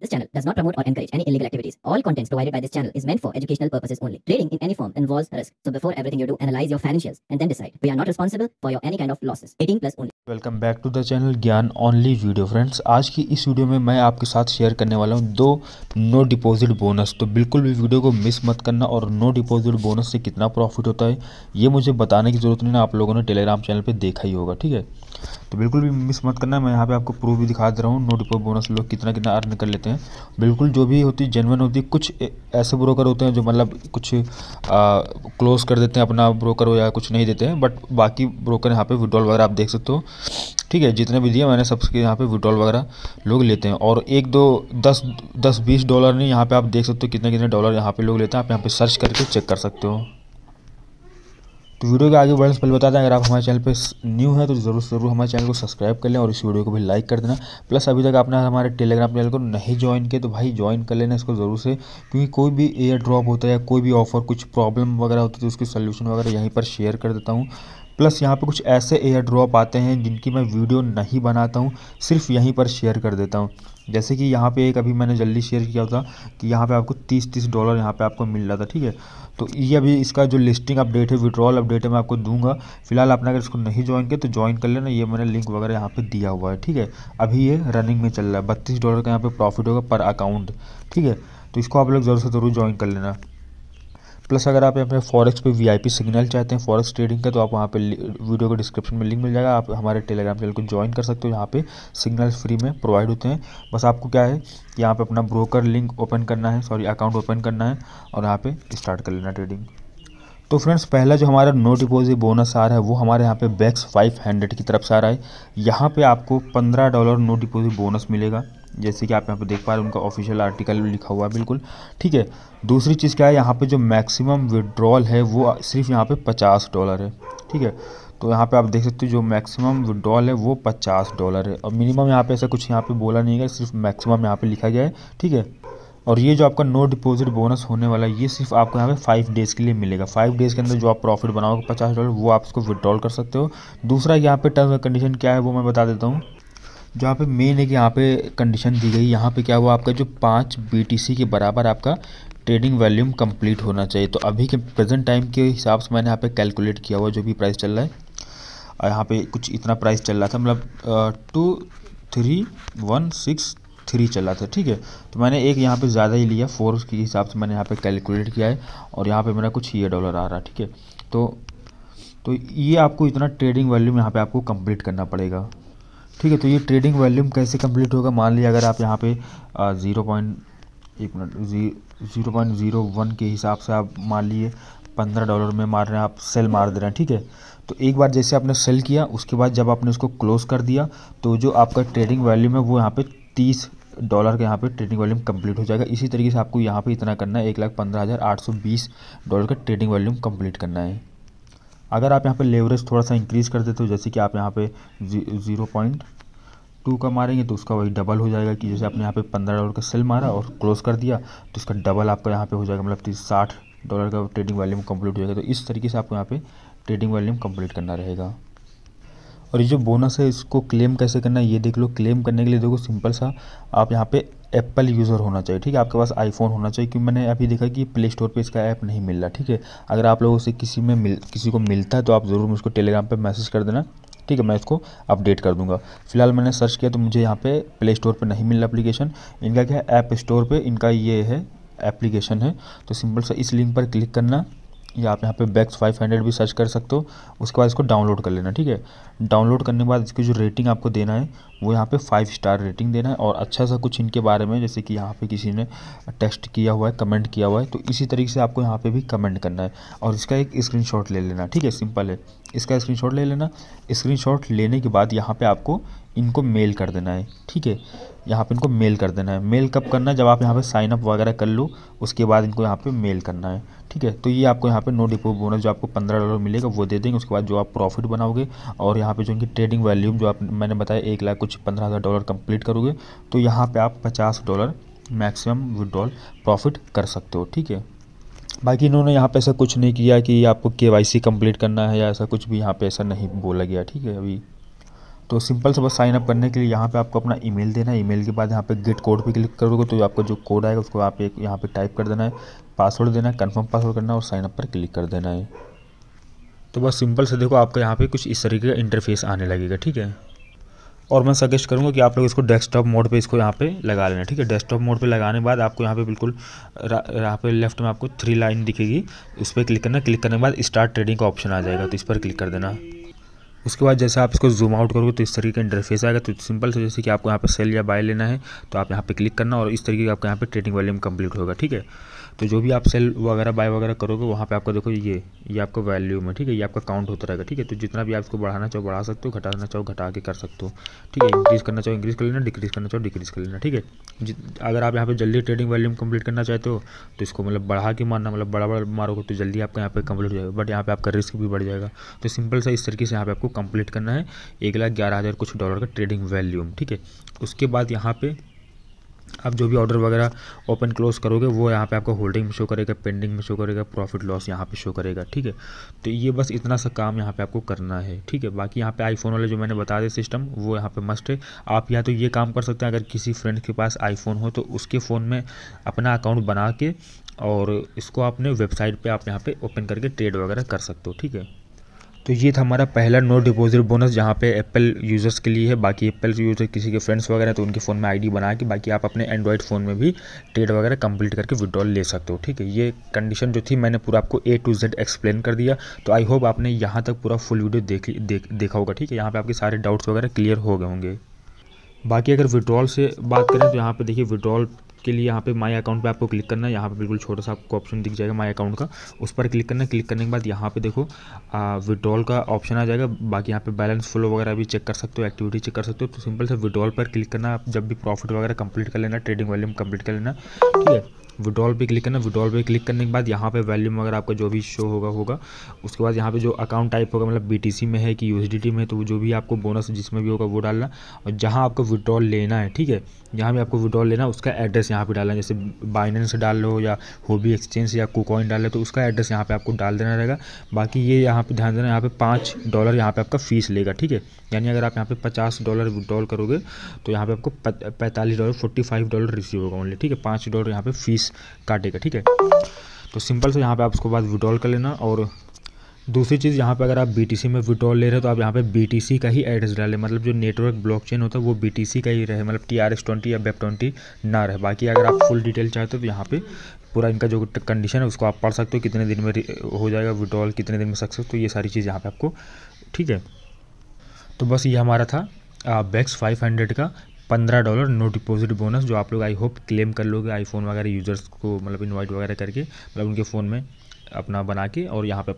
This channel does not promote or encourage any illegal activities. All contents provided by this channel is meant for educational purposes only. Trading in any form involves risk. So before everything you do, analyze your financials and then decide. We are not responsible for your any kind of losses. 18 plus only. Welcome back to the channel Gyan only video friends आज की इस video में मैं आपके साथ share करने वाला हूं दो नो डिपॉजिट बोनस तो बिल्कुल भी वीडियो को मिस मत करना और नो डिपॉजिट बोनस से कितना प्रॉफिट होता है ये मुझे बताने की ज़रूरत नहीं ना आप लोगों ने टेलीग्राम चैनल पर देखा ही होगा ठीक है तो बिल्कुल भी मिस मत करना मैं यहाँ पर आपको प्रूफ भी दिखा दे रहा हूँ नो डिपॉजिट बोनस लोग कितना कितना अर्न कर लेते हैं बिल्कुल जो भी होती है जेनवन होती कुछ ऐसे ब्रोकर होते हैं जो मतलब कुछ क्लोज कर देते हैं अपना ब्रोकर हो या कुछ नहीं देते हैं बट बाकी ब्रोकर यहाँ पे विड्रॉल वगैरह आप देख सकते हो ठीक है जितने भी दिए मैंने सबके यहाँ पे विड्रॉल वगैरह लोग लेते हैं और एक दो दस दस बीस डॉलर नहीं यहाँ पे आप देख सकते हो कितने कितने डॉलर यहाँ पे लोग लेते हैं आप यहाँ पे सर्च करके चेक कर सकते हो तो वीडियो के आगे बढ़ने से पहले बता दें अगर आप हमारे चैनल पे न्यू है तो ज़रूर ज़रूर हमारे चैनल को सब्सक्राइब कर लें और इस वीडियो को भी लाइक कर देना प्लस अभी तक आपने हमारे टेलीग्राम चैनल को नहीं ज्वाइन किया तो भाई ज्वाइन कर लेना इसको ज़रूर से क्योंकि कोई भी एयर ड्रॉप होता है या कोई भी ऑफर कुछ प्रॉब्लम वगैरह होती है तो उसकी सोल्यूशन वगैरह यहीं पर शेयर कर देता हूँ प्लस यहाँ पे कुछ ऐसे एयर ड्रॉप आते हैं जिनकी मैं वीडियो नहीं बनाता हूँ सिर्फ यहीं पर शेयर कर देता हूँ जैसे कि यहाँ पे एक अभी मैंने जल्दी शेयर किया था कि यहाँ पे आपको तीस तीस डॉलर यहाँ पे आपको मिल रहा था ठीक है तो ये अभी इसका जो लिस्टिंग अपडेट है विड्रॉल अपडेट है मैं आपको दूंगा फिलहाल आपने अगर इसको नहीं ज्वाइन किया तो ज्वाइन कर लेना ये मैंने लिंक वगैरह यहाँ पे दिया हुआ है ठीक है अभी ये रनिंग में चल रहा है बत्तीस डॉलर का यहाँ पर प्रॉफिट होगा पर अकाउंट ठीक है तो इसको आप लोग ज़रूर से ज़रूर ज्वाइन कर लेना प्लस अगर आप यहाँ पे फॉरेक्स पे वीआईपी सिग्नल चाहते हैं फॉरेक्स ट्रेडिंग का तो आप वहाँ पे वीडियो के डिस्क्रिप्शन में लिंक मिल जाएगा आप हमारे टेलीग्राम चैनल को ज्वाइन कर सकते हो यहाँ पे सिग्नल फ्री में प्रोवाइड होते हैं बस आपको क्या है यहाँ पे अपना ब्रोकर लिंक ओपन करना है सॉरी अकाउंट ओपन करना है और यहाँ पर स्टार्ट कर लेना ट्रेडिंग तो फ्रेंड्स पहला जो हमारा नो डिपोजिट बोनस आ रहा है वो हमारे यहाँ पे बैक्स 500 की तरफ से आ रहा है यहाँ पे आपको 15 डॉलर नो डिपोजिट बोनस मिलेगा जैसे कि आप यहाँ पर देख पा रहे हैं उनका ऑफिशियल आर्टिकल लिखा हुआ है बिल्कुल ठीक है दूसरी चीज़ क्या है यहाँ पे जो मैक्सिमम विड्रॉल है वो सिर्फ यहाँ पे पचास डॉलर है ठीक है तो यहाँ पे आप देख सकते हो जो मैक्सिमम विड्रॉल है वो पचास डॉलर है और मिनिमम यहाँ पे ऐसा कुछ यहाँ पे बोला नहीं गया सिर्फ मैक्सिमम यहाँ पर लिखा गया है ठीक है और ये जो आपका नो डिपॉजिट बोनस होने वाला है ये सिर्फ आपको यहाँ पे फाइव डेज़ के लिए मिलेगा फाइव डेज़ के अंदर जो आप प्रॉफिट बनाओगे पचास डॉलर वो आप उसको विड्रॉल कर सकते हो दूसरा यहाँ पे टर्म कंडीशन क्या है वो मैं बता देता हूँ जो यहाँ पे मेन है कि यहाँ पे कंडीशन दी गई यहाँ पे क्या हुआ आपका जो पाँच बी के बराबर आपका ट्रेडिंग वॉल्यूम कंप्लीट होना चाहिए तो अभी के प्रेजेंट टाइम के हिसाब से मैंने यहाँ पे कैलकुलेट किया हुआ जो भी प्राइस चल रहा है और यहाँ पे कुछ इतना प्राइस चल रहा था मतलब two three one six three चला था ठीक है तो मैंने एक यहाँ पे ज़्यादा ही लिया फोर के हिसाब से मैंने यहाँ पे कैलकुलेट किया है और यहाँ पे मेरा कुछ ये डॉलर आ रहा है ठीक है तो तो ये आपको इतना ट्रेडिंग वॉल्यूम यहाँ पे आपको कंप्लीट करना पड़ेगा ठीक है तो ये ट्रेडिंग वॉल्यूम कैसे कंप्लीट होगा मान लिया अगर आप यहाँ पे ज़ीरो पॉइंट एक minute zero point zero one के हिसाब से आप मान लिए पंद्रह डॉलर में मार रहे हैं आप सेल मार दे रहे हैं ठीक है तो एक बार जैसे आपने सेल किया उसके बाद जब आपने उसको क्लोज कर दिया तो जो आपका ट्रेडिंग वैल्यूम है वो यहाँ पर तीस डॉलर के यहाँ पे ट्रेडिंग वॉल्यूम कंप्लीट हो जाएगा इसी तरीके से आपको यहाँ पे इतना करना है एक लाख पंद्रह हज़ार आठ सौ बीस डॉलर का ट्रेडिंग वॉल्यूम कंप्लीट करना है अगर आप यहाँ पे लेवरेज थोड़ा सा इंक्रीज़ कर देते हो जैसे कि आप यहाँ पे ज़ीरो पॉइंट टू का मारेंगे तो उसका वही डबल हो जाएगा कि जैसे आपने यहाँ पे पंद्रह डॉलर का सेल मारा और क्लोज कर दिया तो उसका डबल आपका यहाँ पे हो जाएगा मतलब तीस साठ डॉलर का ट्रेडिंग वॉल्यूम कंप्लीट हो जाएगा तो इस तरीके से आपको यहाँ पे ट्रेडिंग वॉल्यूम कंप्लीट करना रहेगा और ये जो बोनस है इसको क्लेम कैसे करना है ये देख लो क्लेम करने के लिए देखो सिंपल सा आप यहाँ पे एप्पल यूज़र होना चाहिए ठीक है आपके पास आईफोन होना चाहिए क्योंकि मैंने अभी देखा कि प्ले स्टोर पे इसका ऐप नहीं मिल रहा ठीक है अगर आप लोगों से किसी में मिल किसी को मिलता है तो आप ज़रूर मुझको टेलीग्राम पर मैसेज कर देना ठीक है मैं इसको अपडेट कर दूंगा फिलहाल मैंने सर्च किया तो मुझे यहाँ पे प्ले स्टोर पर नहीं मिला एप्लीकेशन इनका क्या है ऐप स्टोर पर इनका ये है एप्लीकेशन है तो सिंपल सा इस लिंक पर क्लिक करना या आप यहाँ पे बैक्स फाइव हंड्रेड भी सर्च कर सकते हो उसके बाद इसको डाउनलोड कर लेना ठीक है डाउनलोड करने के बाद इसकी जो रेटिंग आपको देना है वो यहाँ पे फाइव स्टार रेटिंग देना है और अच्छा सा कुछ इनके बारे में जैसे कि यहाँ पे किसी ने टेक्स्ट किया हुआ है कमेंट किया हुआ है तो इसी तरीके से आपको यहाँ पे भी कमेंट करना है और इसका एक स्क्रीन ले लेना ठीक है सिंपल है इसका स्क्रीन ले लेना स्क्रीन लेने के बाद यहाँ पर आपको इनको मेल कर देना है ठीक है यहाँ पे इनको मेल कर देना है मेल कब करना है जब आप यहाँ पे साइन अप वगैरह कर लो उसके बाद इनको यहाँ पे मेल करना है ठीक है तो ये आपको यहाँ पे नो डिपो बोनस जो आपको पंद्रह डॉलर मिलेगा वो दे देंगे उसके बाद जो आप प्रॉफिट बनाओगे और यहाँ पे जो इनकी ट्रेडिंग वैल्यूम जो आप मैंने बताया एक लाख कुछ पंद्रह हज़ार डॉलर कम्प्लीट करोगे तो यहाँ पर आप पचास डॉलर मैक्सिमम विड्रॉल प्रॉफिट कर सकते हो ठीक है बाकी इन्होंने यहाँ पे ऐसा कुछ नहीं किया कि आपको के वाई सी कंप्लीट करना है या ऐसा कुछ भी यहाँ पे ऐसा नहीं बोला गया ठीक है अभी तो सिंपल से बस साइनअप करने के लिए यहाँ पे आपको अपना ईमेल देना है ईमेल के बाद यहाँ पे गेट कोड पे क्लिक करोगे तो आपका जो कोड आएगा उसको आप एक यहाँ पे टाइप कर देना है पासवर्ड देना है कन्फर्म पासवर्ड करना है और साइनअप पर क्लिक कर देना है तो बस सिंपल से देखो आपका यहाँ पे कुछ इस तरीके का इंटरफेस आने लगेगा ठीक है और मैं सजेस्ट करूँगा कि आप लोग इसको डेस्कटॉप मोड पे इसको यहाँ पे लगा लेना ठीक है डेस्कटॉप मोड पे लगाने के बाद आपको यहाँ पे बिल्कुल यहाँ पे लेफ्ट में आपको थ्री लाइन दिखेगी उस पर क्लिक करना क्लिक करने के बाद स्टार्ट ट्रेडिंग का ऑप्शन आ जाएगा तो इस पर क्लिक कर देना उसके बाद जैसे आप इसको जूम आउट करोगे तो इस तरीके का इंटरफेस आएगा तो सिंपल से जैसे कि आपको यहाँ पर सेल या बाय लेना है तो आप यहाँ पर क्लिक करना और इस तरीके का आपका यहाँ पर ट्रेडिंग वॉल्यूम कंप्लीट होगा ठीक है तो जो भी आप सेल वगैरह बाय वगैरह करोगे वहाँ पे आपका देखो ये ये आपका वैल्यू में ठीक है ये आपका काउंट होता रहेगा ठीक है तो जितना भी आप इसको बढ़ाना चाहो बढ़ा सकते हो घटाना चाहो घटा के कर सकते हो ठीक है इंक्रीज़ करना चाहो इंक्रीज़ कर लेना डिक्रीज़ करना चाहो डिक्रीज़ कर लेना ठीक है अगर आप यहाँ पर जल्दी ट्रेडिंग वॉल्यूम कम्प्लीट करना चाहते हो तो इसको मतलब बढ़ा के मारना मतलब बड़ा बड़ा मारोगे तो जल्दी आपका यहाँ पर कंप्लीट हो जाएगा बट यहाँ पर आपका रिस्क भी बढ़ जाएगा तो सिंपल सा इस तरीके से यहाँ पर आपको कंप्लीट करना है एक लाख ग्यारह हज़ार कुछ डॉलर का ट्रेडिंग वैल्यूम ठीक है उसके बाद यहाँ पर आप जो भी ऑर्डर वगैरह ओपन क्लोज करोगे वो यहाँ पे आपको होल्डिंग में शो करेगा पेंडिंग में शो करेगा प्रॉफिट लॉस यहाँ पे शो करेगा ठीक है तो ये बस इतना सा काम यहाँ पे आपको करना है ठीक है बाकी यहाँ पे आईफोन वाले जो मैंने बता दें सिस्टम वो यहाँ पे मस्ट है आप या तो ये काम कर सकते हैं अगर किसी फ्रेंड के पास आईफोन हो तो उसके फ़ोन में अपना अकाउंट बना के और इसको आपने वेबसाइट पर आप यहाँ पर ओपन करके ट्रेड वगैरह कर सकते हो ठीक है तो ये था हमारा पहला नो डिपॉजिट बोनस जहाँ पे एप्पल यूज़र्स के लिए है बाकी एप्पल यूज़र किसी के फ्रेंड्स वगैरह तो उनके फ़ोन में आईडी बना के बाकी आप अपने एंड्रॉयड फ़ोन में भी ट्रेड वगैरह कंप्लीट करके विड्रॉल ले सकते हो ठीक है ये कंडीशन जो थी मैंने पूरा आपको ए टू जेड एक्सप्लेन कर दिया तो आई होप आपने यहाँ तक पूरा फुल वीडियो देख, देख देखा होगा ठीक है यहाँ पर आपके सारे डाउट्स वगैरह क्लियर हो गए होंगे बाकी अगर विड्रॉल से बात करें तो यहाँ पे देखिए विड्रॉल के लिए यहाँ पे माय अकाउंट पे आपको क्लिक करना है यहाँ पे बिल्कुल छोटा सा आपको ऑप्शन दिख जाएगा माय अकाउंट का उस पर क्लिक करना क्लिक करने के बाद यहाँ पे देखो विड्रॉल का ऑप्शन आ जाएगा बाकी यहाँ पे बैलेंस फ्लो वगैरह भी चेक कर सकते हो एक्टिविटी चेक कर सकते हो तो सिंपल से विड्रॉल पर क्लिक करना आप जब भी प्रॉफिट वगैरह कंप्लीट कर लेना ट्रेडिंग वॉल्यूम कंप्लीट कर लेना ठीक है विड्रॉल पे क्लिक करना विड्रॉल पे क्लिक करने के बाद यहाँ पे वैल्यूम अगर आपका जो भी शो होगा होगा उसके बाद यहाँ पे जो अकाउंट टाइप होगा मतलब बी में है कि यू में है तो जो भी आपको बोनस जिसमें भी होगा वो डालना और जहाँ आपको विड्रॉल लेना है ठीक है जहाँ भी आपको विड्रॉल लेना उसका एड्रेस यहाँ पर डालना जैसे बाइनेंस डाल लो या होबी एक्सचेंज या कोकॉइन डाल लो तो उसका एड्रेस यहाँ पर आपको डाल देना रहेगा बाकी ये यहाँ पर ध्यान देना यहाँ पर पाँच डॉलर यहाँ पर आपका फीस लेगा ठीक है यानी अगर आप यहाँ पर पचास डॉलर विड्रॉल करोगे तो यहाँ पर आपको पैंतालीस dollar forty five dollar receive होगा ओनली ठीक है पाँच डॉलर यहाँ पर फीस काटेगा ठीक है तो सिंपल से यहाँ पे आप उसको बाद विड्रॉल कर लेना और दूसरी चीज़ यहाँ पे अगर आप बी में विड्रॉल ले रहे हो तो आप यहाँ पे बी का ही एड्रेस डालें मतलब जो नेटवर्क ब्लॉकचेन होता है वो बी का ही रहे मतलब टी आर एस ट्वेंटी या बेप ट्वेंटी e ना रहे बाकी अगर आप फुल डिटेल चाहते हो तो यहाँ पे पूरा इनका जो कंडीशन है उसको आप पढ़ सकते हो कितने दिन में हो जाएगा विड्रॉल कितने दिन में सक्सेस तो ये सारी चीज़ यहाँ पर आपको ठीक है तो बस ये हमारा था बैक्स फाइव का पंद्रह डॉलर नो डिपॉजिट बोनस जो आप लोग आई होप क्लेम कर लोगे आईफोन वगैरह यूज़र्स को मतलब इनवाइट वगैरह करके मतलब उनके फ़ोन में अपना बना के और यहाँ पे